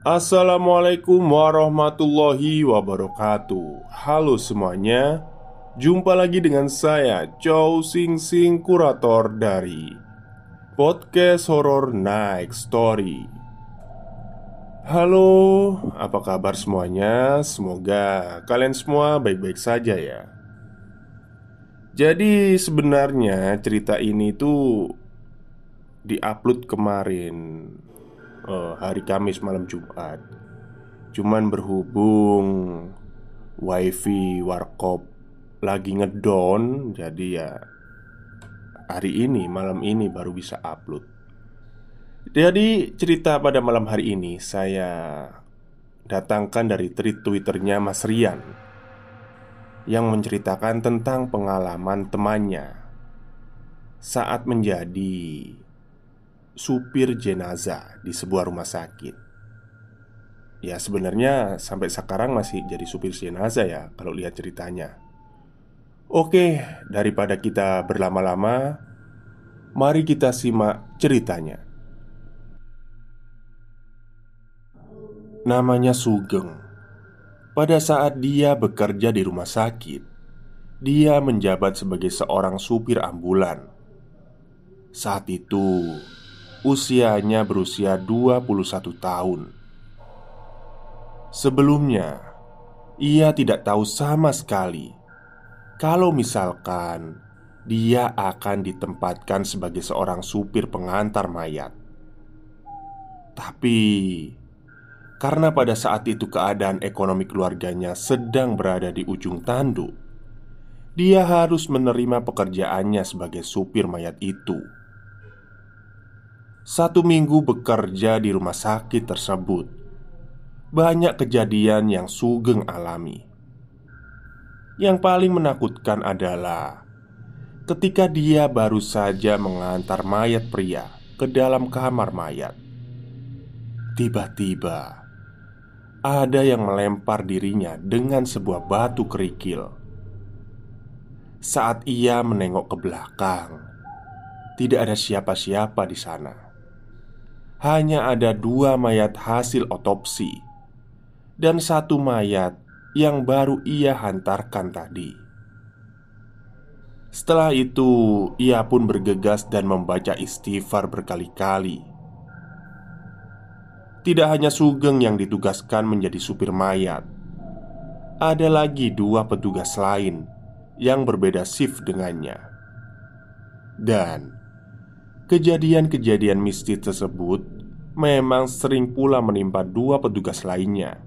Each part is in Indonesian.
Assalamualaikum warahmatullahi wabarakatuh Halo semuanya Jumpa lagi dengan saya Chow Sing Sing Kurator dari Podcast Horror Night Story Halo, apa kabar semuanya? Semoga kalian semua baik-baik saja ya Jadi sebenarnya cerita ini tuh di upload kemarin uh, hari Kamis malam Jumat Cuman berhubung wifi warkop lagi ngedown Jadi ya hari ini, malam ini baru bisa upload Jadi cerita pada malam hari ini saya datangkan dari tweet twitternya Mas Rian Yang menceritakan tentang pengalaman temannya Saat menjadi supir jenazah di sebuah rumah sakit. Ya, sebenarnya sampai sekarang masih jadi supir jenazah ya, kalau lihat ceritanya. Oke, daripada kita berlama-lama, mari kita simak ceritanya. Namanya Sugeng. Pada saat dia bekerja di rumah sakit, dia menjabat sebagai seorang supir ambulan. Saat itu, usianya berusia 21 tahun Sebelumnya Ia tidak tahu sama sekali Kalau misalkan Dia akan ditempatkan sebagai seorang supir pengantar mayat Tapi Karena pada saat itu keadaan ekonomi keluarganya sedang berada di ujung tanduk dia harus menerima pekerjaannya sebagai supir mayat itu satu minggu bekerja di rumah sakit tersebut, banyak kejadian yang Sugeng alami. Yang paling menakutkan adalah ketika dia baru saja mengantar mayat pria ke dalam kamar mayat. Tiba-tiba ada yang melempar dirinya dengan sebuah batu kerikil. Saat ia menengok ke belakang, tidak ada siapa-siapa di sana hanya ada dua mayat hasil otopsi dan satu mayat yang baru ia hantarkan tadi. Setelah itu, ia pun bergegas dan membaca istighfar berkali-kali. Tidak hanya Sugeng yang ditugaskan menjadi supir mayat, ada lagi dua petugas lain yang berbeda shift dengannya, dan Kejadian-kejadian mistis tersebut memang sering pula menimpa dua petugas lainnya.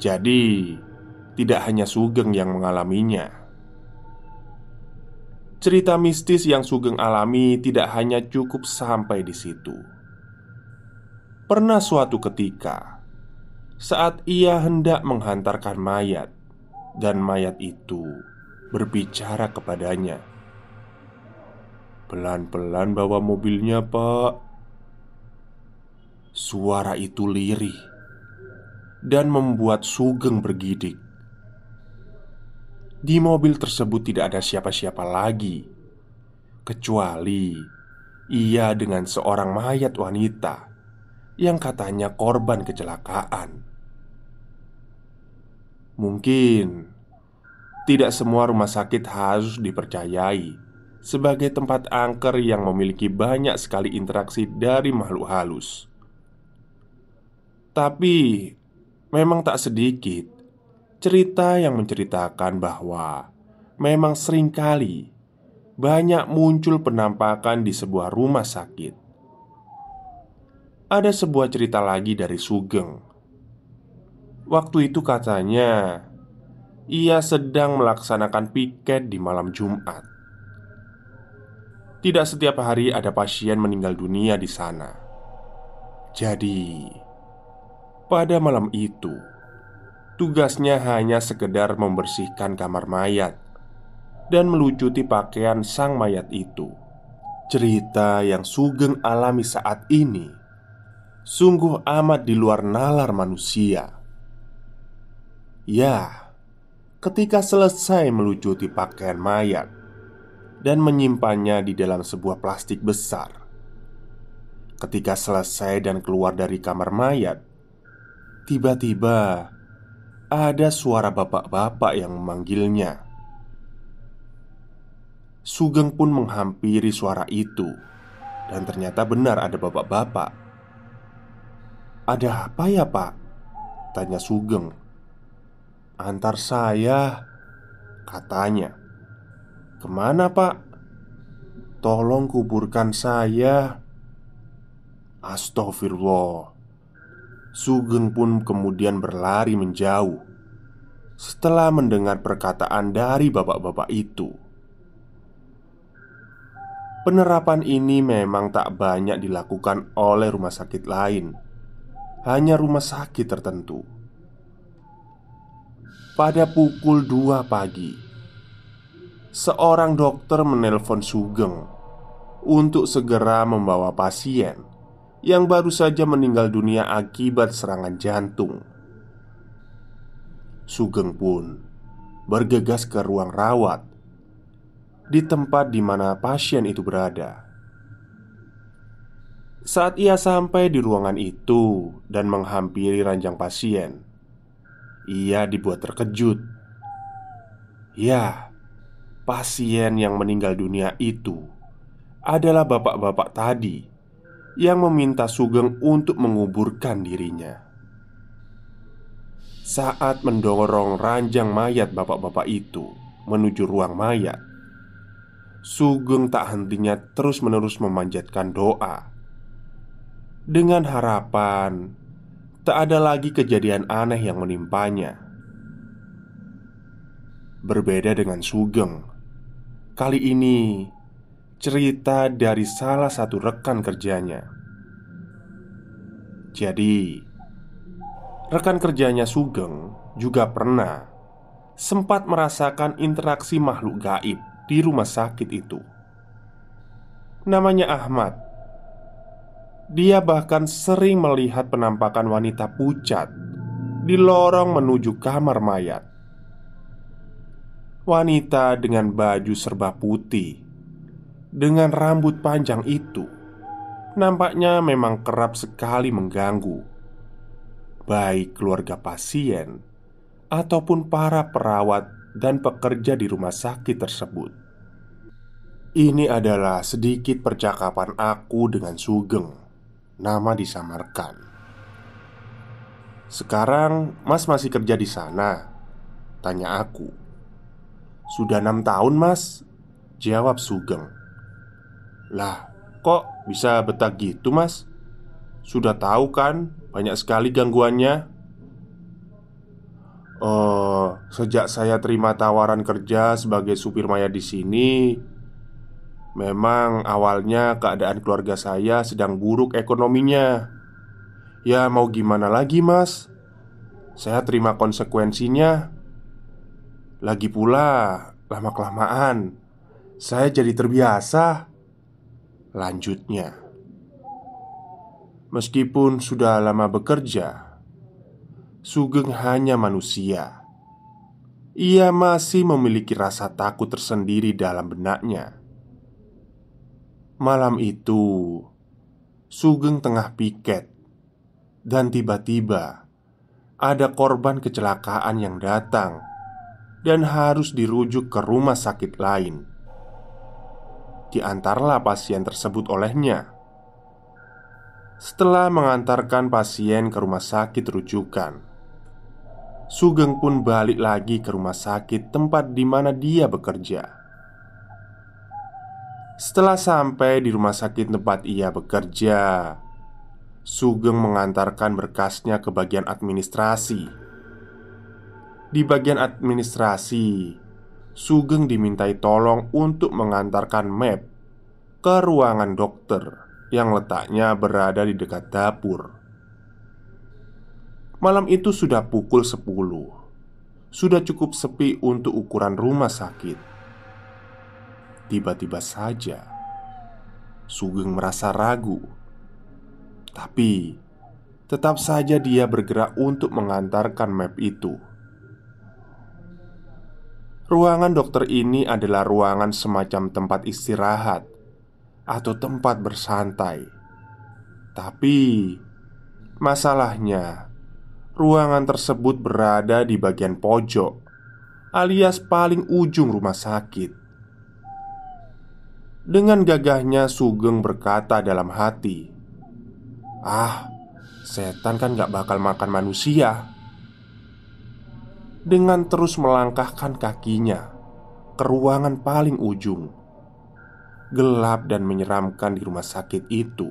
Jadi, tidak hanya Sugeng yang mengalaminya cerita mistis yang Sugeng alami tidak hanya cukup sampai di situ. Pernah suatu ketika, saat ia hendak menghantarkan mayat, dan mayat itu berbicara kepadanya. Pelan-pelan bawa mobilnya, Pak. Suara itu lirih dan membuat Sugeng bergidik. Di mobil tersebut tidak ada siapa-siapa lagi, kecuali ia dengan seorang mayat wanita yang katanya korban kecelakaan. Mungkin tidak semua rumah sakit harus dipercayai sebagai tempat angker yang memiliki banyak sekali interaksi dari makhluk halus. Tapi memang tak sedikit cerita yang menceritakan bahwa memang seringkali banyak muncul penampakan di sebuah rumah sakit. Ada sebuah cerita lagi dari Sugeng. Waktu itu katanya ia sedang melaksanakan piket di malam Jumat. Tidak setiap hari ada pasien meninggal dunia di sana. Jadi, pada malam itu, tugasnya hanya sekedar membersihkan kamar mayat dan melucuti pakaian sang mayat itu. Cerita yang Sugeng alami saat ini sungguh amat di luar nalar manusia. Ya, ketika selesai melucuti pakaian mayat, dan menyimpannya di dalam sebuah plastik besar. Ketika selesai dan keluar dari kamar mayat, tiba-tiba ada suara bapak-bapak yang memanggilnya. Sugeng pun menghampiri suara itu, dan ternyata benar ada bapak-bapak. "Ada apa ya, Pak?" tanya Sugeng. "Antar saya," katanya. Kemana pak? Tolong kuburkan saya Astagfirullah Sugeng pun kemudian berlari menjauh Setelah mendengar perkataan dari bapak-bapak itu Penerapan ini memang tak banyak dilakukan oleh rumah sakit lain Hanya rumah sakit tertentu Pada pukul 2 pagi seorang dokter menelpon Sugeng untuk segera membawa pasien yang baru saja meninggal dunia akibat serangan jantung. Sugeng pun bergegas ke ruang rawat di tempat di mana pasien itu berada. Saat ia sampai di ruangan itu dan menghampiri ranjang pasien, ia dibuat terkejut. Ya, pasien yang meninggal dunia itu adalah bapak-bapak tadi yang meminta Sugeng untuk menguburkan dirinya. Saat mendorong ranjang mayat bapak-bapak itu menuju ruang mayat, Sugeng tak hentinya terus-menerus memanjatkan doa dengan harapan tak ada lagi kejadian aneh yang menimpanya. Berbeda dengan Sugeng Kali ini cerita dari salah satu rekan kerjanya. Jadi, rekan kerjanya Sugeng juga pernah sempat merasakan interaksi makhluk gaib di rumah sakit itu. Namanya Ahmad. Dia bahkan sering melihat penampakan wanita pucat di lorong menuju kamar mayat. Wanita dengan baju serba putih Dengan rambut panjang itu Nampaknya memang kerap sekali mengganggu Baik keluarga pasien Ataupun para perawat dan pekerja di rumah sakit tersebut Ini adalah sedikit percakapan aku dengan Sugeng Nama disamarkan Sekarang Mas masih kerja di sana Tanya aku sudah enam tahun mas Jawab Sugeng Lah kok bisa betah gitu mas Sudah tahu kan banyak sekali gangguannya Oh, sejak saya terima tawaran kerja sebagai supir maya di sini, memang awalnya keadaan keluarga saya sedang buruk ekonominya. Ya, mau gimana lagi, Mas? Saya terima konsekuensinya. Lagi pula, lama-kelamaan saya jadi terbiasa. Lanjutnya, meskipun sudah lama bekerja, Sugeng hanya manusia. Ia masih memiliki rasa takut tersendiri dalam benaknya. Malam itu, Sugeng tengah piket, dan tiba-tiba ada korban kecelakaan yang datang dan harus dirujuk ke rumah sakit lain. Diantarlah pasien tersebut olehnya. Setelah mengantarkan pasien ke rumah sakit rujukan, Sugeng pun balik lagi ke rumah sakit tempat di mana dia bekerja. Setelah sampai di rumah sakit tempat ia bekerja, Sugeng mengantarkan berkasnya ke bagian administrasi di bagian administrasi, Sugeng dimintai tolong untuk mengantarkan map ke ruangan dokter yang letaknya berada di dekat dapur. Malam itu sudah pukul 10. Sudah cukup sepi untuk ukuran rumah sakit. Tiba-tiba saja Sugeng merasa ragu. Tapi tetap saja dia bergerak untuk mengantarkan map itu. Ruangan dokter ini adalah ruangan semacam tempat istirahat atau tempat bersantai. Tapi masalahnya, ruangan tersebut berada di bagian pojok, alias paling ujung rumah sakit. Dengan gagahnya, Sugeng berkata dalam hati, "Ah, setan kan gak bakal makan manusia." dengan terus melangkahkan kakinya ke ruangan paling ujung. Gelap dan menyeramkan di rumah sakit itu.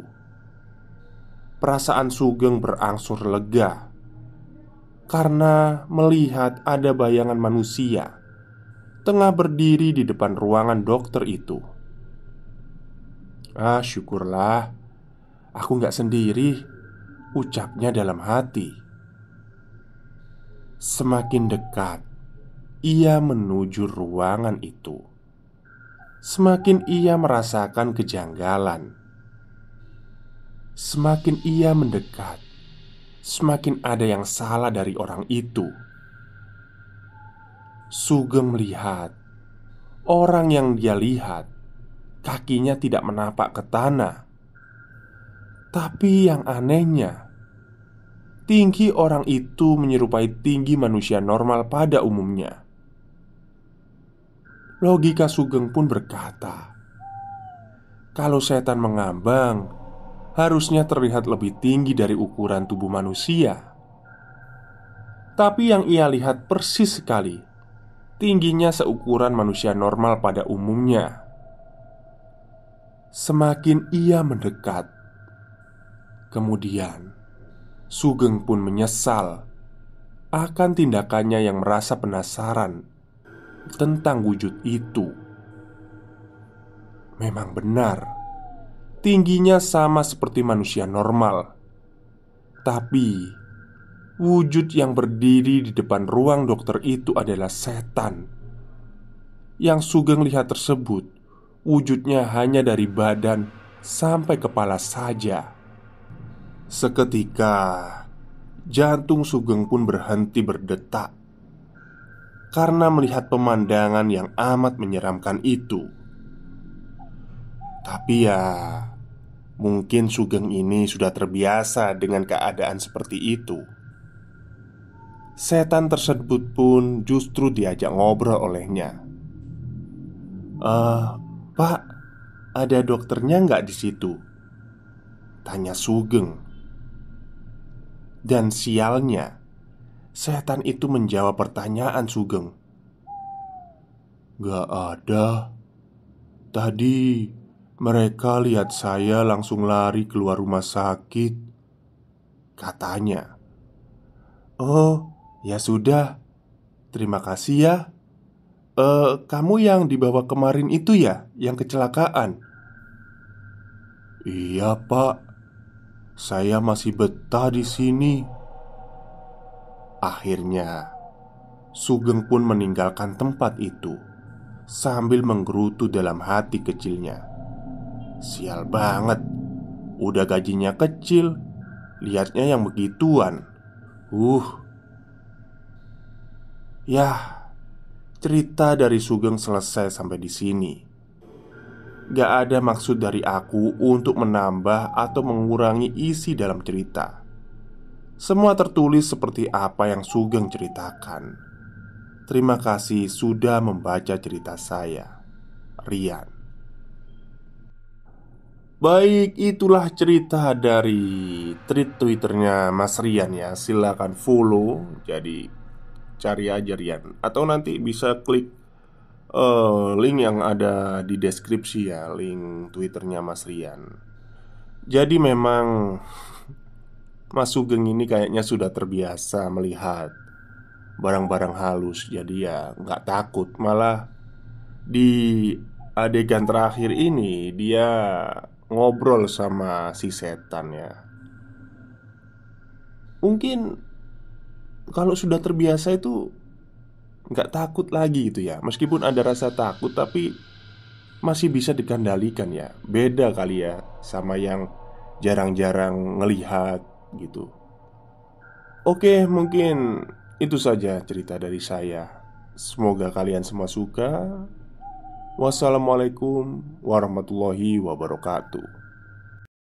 Perasaan Sugeng berangsur lega karena melihat ada bayangan manusia tengah berdiri di depan ruangan dokter itu. Ah, syukurlah, aku nggak sendiri, ucapnya dalam hati. Semakin dekat ia menuju ruangan itu, semakin ia merasakan kejanggalan. Semakin ia mendekat, semakin ada yang salah dari orang itu. Sugeng melihat orang yang dia lihat, kakinya tidak menapak ke tanah, tapi yang anehnya Tinggi orang itu menyerupai tinggi manusia normal pada umumnya. Logika Sugeng pun berkata, "Kalau setan mengambang, harusnya terlihat lebih tinggi dari ukuran tubuh manusia." Tapi yang ia lihat persis sekali Tingginya seukuran manusia normal pada umumnya Semakin ia mendekat Kemudian Sugeng pun menyesal akan tindakannya yang merasa penasaran tentang wujud itu. Memang benar, tingginya sama seperti manusia normal, tapi wujud yang berdiri di depan ruang dokter itu adalah setan. Yang Sugeng lihat tersebut, wujudnya hanya dari badan sampai kepala saja. Seketika Jantung Sugeng pun berhenti berdetak Karena melihat pemandangan yang amat menyeramkan itu Tapi ya Mungkin Sugeng ini sudah terbiasa dengan keadaan seperti itu Setan tersebut pun justru diajak ngobrol olehnya Eh, Pak, ada dokternya nggak di situ? Tanya Sugeng dan sialnya Setan itu menjawab pertanyaan Sugeng Gak ada Tadi mereka lihat saya langsung lari keluar rumah sakit Katanya Oh ya sudah Terima kasih ya uh, Kamu yang dibawa kemarin itu ya Yang kecelakaan Iya pak saya masih betah di sini. Akhirnya, Sugeng pun meninggalkan tempat itu sambil menggerutu dalam hati kecilnya. Sial banget, udah gajinya kecil, lihatnya yang begituan. Uh. Yah, cerita dari Sugeng selesai sampai di sini. Gak ada maksud dari aku untuk menambah atau mengurangi isi dalam cerita. Semua tertulis seperti apa yang Sugeng ceritakan. Terima kasih sudah membaca cerita saya, Rian. Baik, itulah cerita dari tweet twitternya Mas Rian ya Silahkan follow Jadi cari aja Rian Atau nanti bisa klik uh, link yang ada di deskripsi ya, link twitternya Mas Rian. Jadi memang Mas Sugeng ini kayaknya sudah terbiasa melihat barang-barang halus, jadi ya nggak takut. Malah di adegan terakhir ini dia ngobrol sama si setan ya. Mungkin kalau sudah terbiasa itu nggak takut lagi gitu ya Meskipun ada rasa takut tapi Masih bisa dikendalikan ya Beda kali ya Sama yang jarang-jarang ngelihat gitu Oke mungkin itu saja cerita dari saya Semoga kalian semua suka Wassalamualaikum warahmatullahi wabarakatuh